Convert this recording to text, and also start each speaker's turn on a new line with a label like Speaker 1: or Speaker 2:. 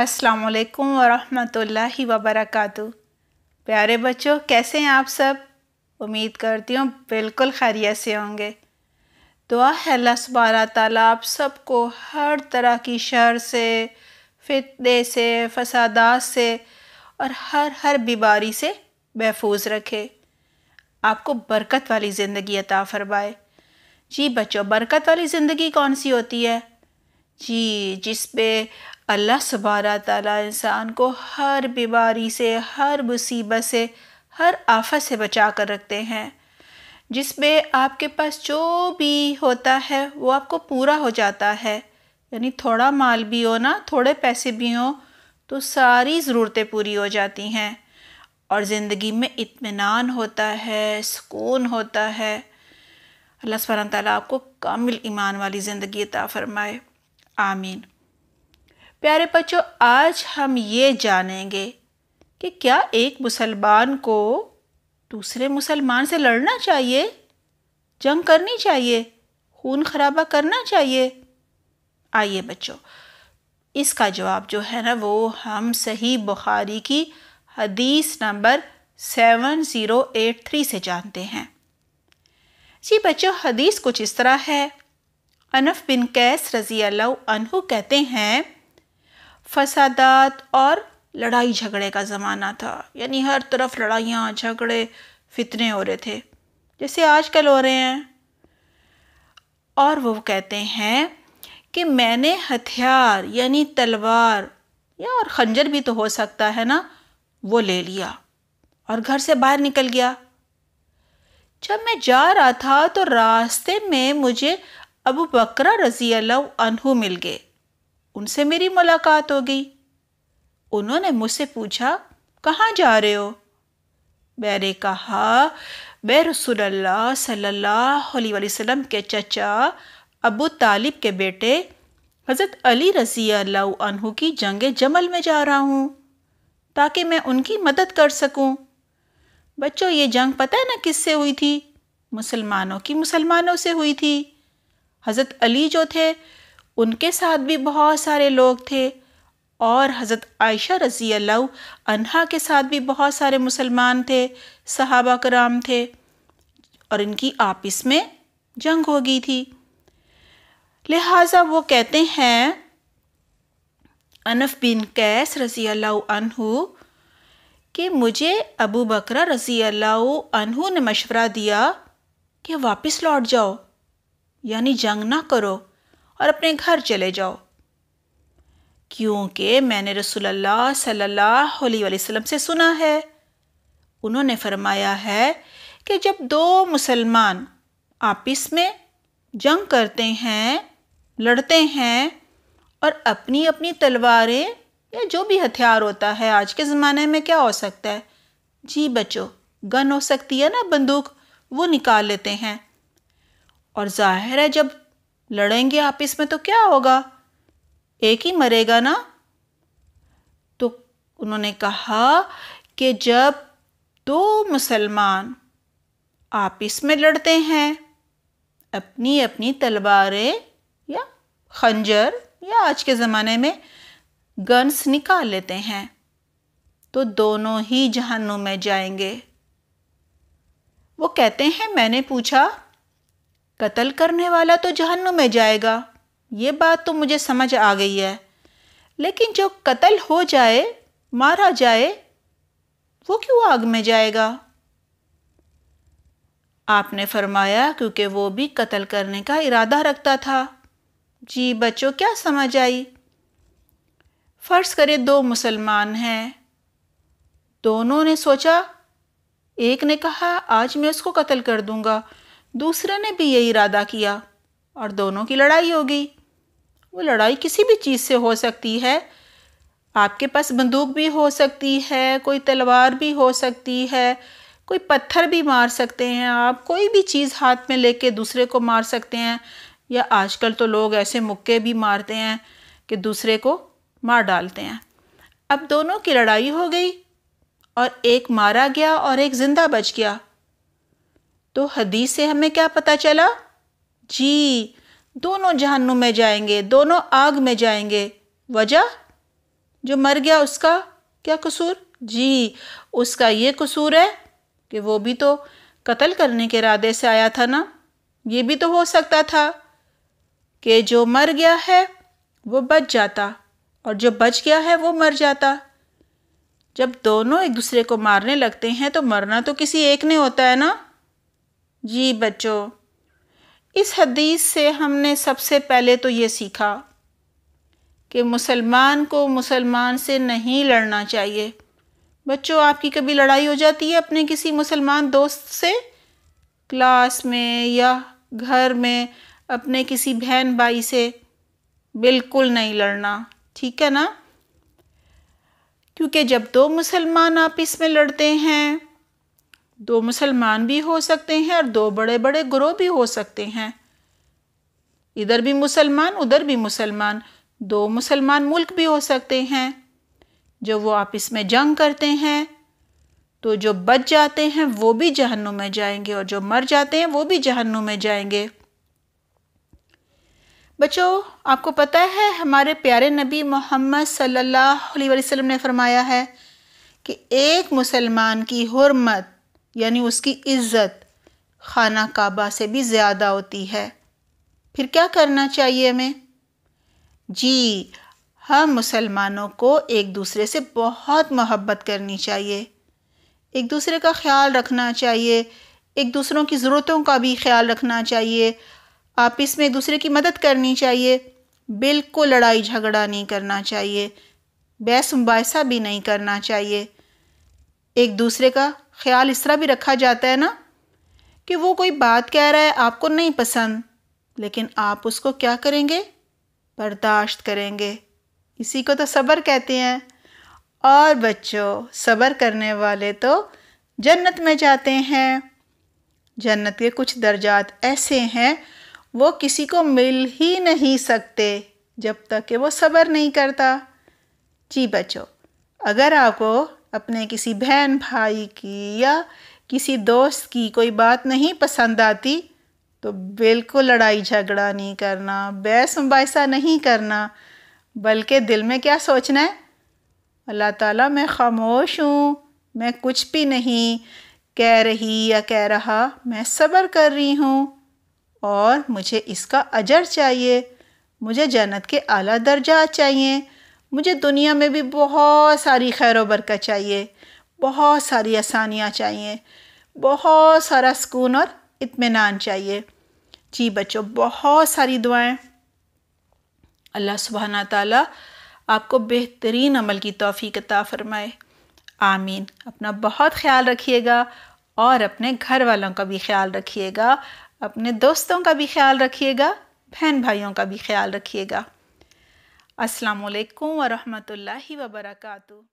Speaker 1: असलकम वालेकुम वरहमतुल्लाहि प्यारे बच्चों कैसे हैं आप सब उम्मीद करती हूँ बिल्कुल खैरियत से होंगे दुआ है अल्लाह सुबहाना ताला आप सबको हर तरह की शर से फितने से फसादात से और हर हर बीमारी से महफूज रखे आपको बरकत वाली ज़िंदगी अता फरमाए जी बच्चों बरकत वाली ज़िंदगी कौन सी होती है जी जिस पर अल्लाह सबारा ताला इंसान को हर बीमारी से हर मुसीबत से हर आफत से बचा कर रखते हैं जिसमें आपके पास जो भी होता है वो आपको पूरा हो जाता है यानी थोड़ा माल भी हो ना थोड़े पैसे भी हों तो सारी ज़रूरतें पूरी हो जाती हैं और ज़िंदगी में इत्मीनान होता है सुकून होता है अल्लाह सुबहान ताली आपको कामिल ईमान वाली ज़िंदगी अता फ़रमाए आमीन प्यारे बच्चों आज हम ये जानेंगे कि क्या एक मुसलमान को दूसरे मुसलमान से लड़ना चाहिए जंग करनी चाहिए खून खराबा करना चाहिए आइए बच्चों इसका जवाब जो है ना वो हम सही बुखारी की हदीस number seven zero eight three से जानते हैं जी बच्चों हदीस कुछ इस तरह है अनफ बिन कैस रज़ी अल्लाह कहते हैं फसादात और लड़ाई झगड़े का ज़माना था यानी हर तरफ लड़ाइयाँ झगड़े फितने हो रहे थे जैसे आजकल हो रहे हैं और वो कहते हैं कि मैंने हथियार यानी तलवार या और खंजर भी तो हो सकता है ना वो ले लिया और घर से बाहर निकल गया जब मैं जा रहा था तो रास्ते में मुझे अबू बकरा रज़ी अल्लाह अनहू मिल गए उनसे मेरी मुलाकात हो गई उन्होंने मुझसे पूछा कहाँ जा रहे हो मैंने कहा मैं रसोल्ला सल्ला अलैहि के चचा अबू तालिब के बेटे हज़रत अली रज़ी अल्लाह की जंग जमल में जा रहा हूँ ताकि मैं उनकी मदद कर सकूँ बच्चों ये जंग पता है ना किससे हुई थी मुसलमानों की मुसलमानों से हुई थी हज़रत अली जो थे उनके साथ भी बहुत सारे लोग थे और हज़रत आयशा रज़ी अल्लाह के साथ भी बहुत सारे मुसलमान थे सहाबा कराम थे और इनकी आपस में जंग हो गई थी लिहाजा वो कहते हैं अनफ बिन कैस रज़ी अल्लाह कि मुझे अबू बकर रज़ी अल्लाह ने मशवरा दिया कि वापस लौट जाओ यानी जंग ना करो और अपने घर चले जाओ क्योंकि मैंने रसूलुल्लाह सल्लल्लाहु अलैहि वसल्लम से सुना है उन्होंने फरमाया है कि जब दो मुसलमान आपस में जंग करते हैं लड़ते हैं और अपनी अपनी तलवारें या जो भी हथियार होता है आज के ज़माने में क्या हो सकता है जी बच्चों गन हो सकती है ना बंदूक वो निकाल लेते हैं और जाहिर है जब लड़ेंगे आपस में तो क्या होगा एक ही मरेगा ना तो उन्होंने कहा कि जब दो मुसलमान आपस में लड़ते हैं अपनी अपनी तलवारें या खंजर या आज के ज़माने में गन्स निकाल लेते हैं तो दोनों ही जहन्नुम में जाएंगे वो कहते हैं मैंने पूछा कत्ल करने वाला तो जहन्नु में जाएगा ये बात तो मुझे समझ आ गई है लेकिन जो कत्ल हो जाए मारा जाए वो क्यों आग में जाएगा आपने फरमाया क्योंकि वो भी कत्ल करने का इरादा रखता था जी बच्चों क्या समझ आई फ़र्ज़ करे दो मुसलमान हैं दोनों ने सोचा एक ने कहा आज मैं उसको कत्ल कर दूंगा दूसरे ने भी यही इरादा किया और दोनों की लड़ाई हो गई वो लड़ाई किसी भी चीज़ से हो सकती है आपके पास बंदूक भी हो सकती है कोई तलवार भी हो सकती है कोई पत्थर भी मार सकते हैं आप कोई भी चीज़ हाथ में लेके दूसरे को मार सकते हैं या आजकल तो लोग ऐसे मुक्के भी मारते हैं कि दूसरे को मार डालते हैं अब दोनों की लड़ाई हो गई और एक मारा गया और एक ज़िंदा बच गया तो हदीस से हमें क्या पता चला जी दोनों जहन्नुम में जाएंगे दोनों आग में जाएंगे वजह जो मर गया उसका क्या कसूर जी उसका ये कसूर है कि वो भी तो कत्ल करने के इरादे से आया था ना ये भी तो हो सकता था कि जो मर गया है वो बच जाता और जो बच गया है वो मर जाता जब दोनों एक दूसरे को मारने लगते हैं तो मरना तो किसी एक ने होता है ना जी बच्चों इस हदीस से हमने सबसे पहले तो ये सीखा कि मुसलमान को मुसलमान से नहीं लड़ना चाहिए बच्चों आपकी कभी लड़ाई हो जाती है अपने किसी मुसलमान दोस्त से क्लास में या घर में अपने किसी बहन भाई से बिल्कुल नहीं लड़ना ठीक है ना क्योंकि जब दो मुसलमान आपस में लड़ते हैं दो मुसलमान भी हो सकते हैं और दो बड़े बड़े ग्रोह भी हो सकते हैं इधर भी मुसलमान उधर भी मुसलमान दो मुसलमान मुल्क भी हो सकते हैं जो वो आपस में जंग करते हैं तो जो बच जाते हैं वो भी जहन्नुम में जाएंगे और जो मर जाते हैं वो भी जहन्नुम में जाएंगे बच्चों आपको पता है हमारे प्यारे नबी मोहम्मद सल्लल्लाहु अलैहि वसल्लम ने फरमाया है कि एक मुसलमान की हरमत यानी उसकी इज्जत खाना काबा से भी ज़्यादा होती है फिर क्या करना चाहिए हमें जी हम मुसलमानों को एक दूसरे से बहुत मोहब्बत करनी चाहिए एक दूसरे का ख्याल रखना चाहिए एक दूसरों की ज़रूरतों का भी ख्याल रखना चाहिए आपस में एक दूसरे की मदद करनी चाहिए बिल्कुल लड़ाई झगड़ा नहीं करना चाहिए बहस मुबासा भी नहीं करना चाहिए एक दूसरे का ख्याल इस तरह भी रखा जाता है ना कि वो कोई बात कह रहा है आपको नहीं पसंद लेकिन आप उसको क्या करेंगे बर्दाश्त करेंगे इसी को तो सब्र कहते हैं और बच्चों सब्र करने वाले तो जन्नत में जाते हैं जन्नत के कुछ दर्जात ऐसे हैं वो किसी को मिल ही नहीं सकते जब तक कि वो सब्र नहीं करता जी बच्चों अगर आपको अपने किसी बहन भाई की या किसी दोस्त की कोई बात नहीं पसंद आती तो बिल्कुल लड़ाई झगड़ा नहीं करना बहस मुबासा नहीं करना बल्कि दिल में क्या सोचना है अल्लाह ताला मैं खामोश हूँ मैं कुछ भी नहीं कह रही या कह रहा मैं सब्र कर रही हूँ और मुझे इसका अजर चाहिए मुझे जन्नत के आला दर्जा चाहिए मुझे दुनिया में भी बहुत सारी खैर बरकत चाहिए बहुत सारी आसानियाँ चाहिए बहुत सारा सुकून और इत्मीनान चाहिए जी बच्चों बहुत सारी दुआएं अल्लाह सुबहाना ताला आपको बेहतरीन अमल की तोफ़ी अता फ़रमाए आमीन अपना बहुत ख्याल रखिएगा और अपने घर वालों का भी ख्याल रखिएगा अपने दोस्तों का भी ख्याल रखिएगा बहन भाइयों का भी ख्याल रखिएगा अस्सलाम वालेकुम व